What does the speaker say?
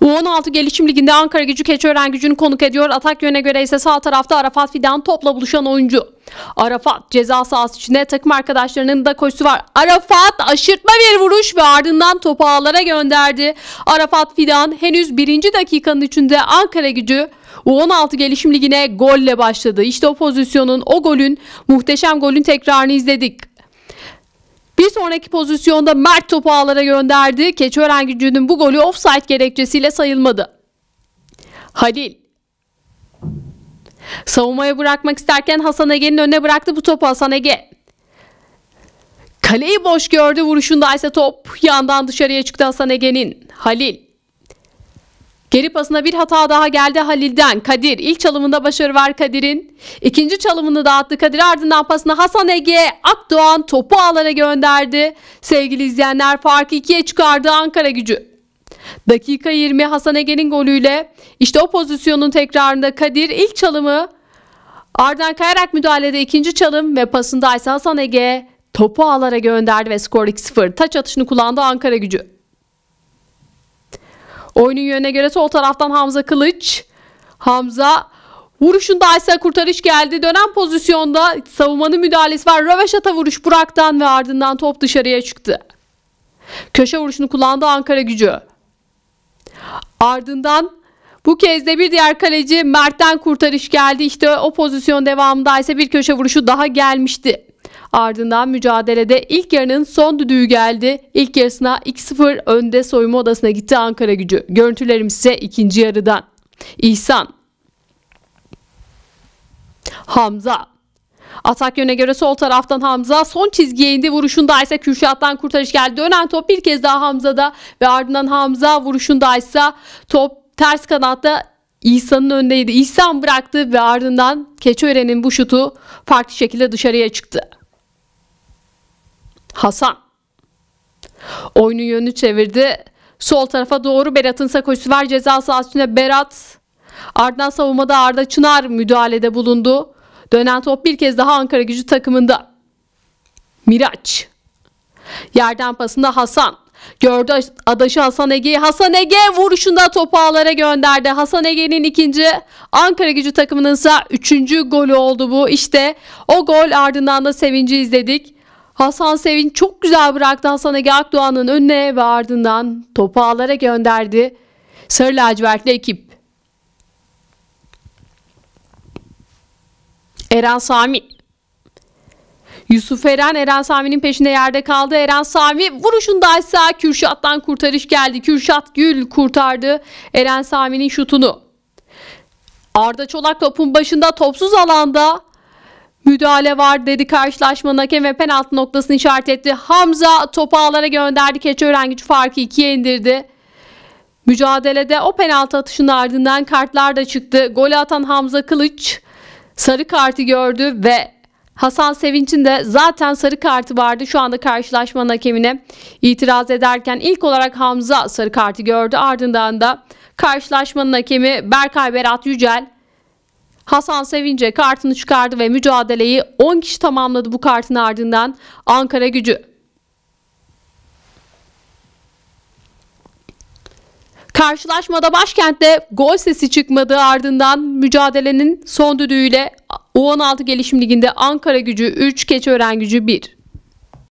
U16 Gelişim Ligi'nde Ankara Gücü Keçiören Gücü'nü konuk ediyor. Atak yöne göre ise sağ tarafta Arafat Fidan topla buluşan oyuncu. Arafat ceza sahası içinde takım arkadaşlarının da koşusu var. Arafat aşırtma bir vuruş ve ardından topu ağlara gönderdi. Arafat Fidan henüz birinci dakikanın içinde Ankara gücü U16 Gelişim Ligi'ne golle başladı. İşte o pozisyonun, o golün, muhteşem golün tekrarını izledik. Bir sonraki pozisyonda Mert topu ağlara gönderdi. Keçiören gücünün bu golü offside gerekçesiyle sayılmadı. Halil Savunmaya bırakmak isterken Hasan Ege'nin önüne bıraktı bu topu Hasan Ege. Kaleyi boş gördü vuruşunda ise top yandan dışarıya çıktı Hasan Ege'nin. Halil Geri pasına bir hata daha geldi Halil'den. Kadir ilk çalımında başarı var Kadir'in. İkinci çalımını dağıttı Kadir ardından pasına Hasan Ege Akdoğan topu ağlara gönderdi. Sevgili izleyenler farkı ikiye çıkardı Ankara gücü. Dakika 20 Hasan Ege'nin golüyle işte o pozisyonun tekrarında Kadir ilk çalımı ardından kayarak müdahalede ikinci çalım ve pasında ise Hasan Ege topu ağlara gönderdi ve skor 2-0. Taç atışını kullandı Ankara gücü. Oyunun yönüne göre sol taraftan Hamza Kılıç. Hamza vuruşunda ise kurtarış geldi. Dönen pozisyonda savunmanın müdahalesi var. Röveşata vuruş Burak'tan ve ardından top dışarıya çıktı. Köşe vuruşunu kullandı Ankara gücü. Ardından bu kez de bir diğer kaleci Mert'ten kurtarış geldi. İşte o pozisyon devamında ise bir köşe vuruşu daha gelmişti. Ardından mücadelede ilk yarının son düdüğü geldi. İlk yarısına 2-0 önde soyunma odasına gitti Ankara gücü. Görüntülerimiz ise ikinci yarıdan. İhsan Hamza Atak yöne göre sol taraftan Hamza son çizgiye indi. Vuruşunda ise Kürşat'tan kurtarış geldi. Dönen top bir kez daha Hamza'da ve ardından Hamza vuruşunda ise top ters kanatta İhsan'ın önündeydi. İhsan bıraktı ve ardından Keçören'in bu şutu farklı şekilde dışarıya çıktı. Hasan. oyunun yönünü çevirdi. Sol tarafa doğru Berat'ın sakoşusu var. Ceza sahasına Berat. Ardından savunmada Arda Çınar müdahalede bulundu. Dönen top bir kez daha Ankara gücü takımında. Miraç. Yerden pasında Hasan. Gördü adaşı Hasan Ege'yi. Hasan Ege vuruşunda topu ağlara gönderdi. Hasan Ege'nin ikinci Ankara gücü takımının ise üçüncü golü oldu bu. İşte o gol ardından da sevinci izledik. Hasan Sevinç çok güzel bıraktı Hasan Ege Akdoğan'ın önüne ve ardından topu ağlara gönderdi. Sarı lacivertli ekip. Eren Sami. Yusuf Eren, Eren Sami'nin peşinde yerde kaldı. Eren Sami vuruşunda ise Kürşat'tan kurtarış geldi. Kürşat Gül kurtardı Eren Sami'nin şutunu. Arda Çolak topun başında topsuz alanda Müdahale var dedi karşılaşmanın hakem ve penaltı noktasını işaret etti. Hamza topu ağlara gönderdi. Keçiören gücü farkı ikiye indirdi. Mücadelede o penaltı atışının ardından kartlar da çıktı. Golü atan Hamza Kılıç sarı kartı gördü ve Hasan Sevinç'in de zaten sarı kartı vardı. Şu anda karşılaşmanın hakemine itiraz ederken ilk olarak Hamza sarı kartı gördü. Ardından da karşılaşmanın hakemi Berkay Berat Yücel Hasan Sevince kartını çıkardı ve mücadeleyi 10 kişi tamamladı bu kartın ardından Ankara gücü. Karşılaşmada başkentte gol sesi çıkmadığı ardından mücadelenin son düdüğüyle U16 Gelişim Ligi'nde Ankara gücü 3, Keçiören gücü 1.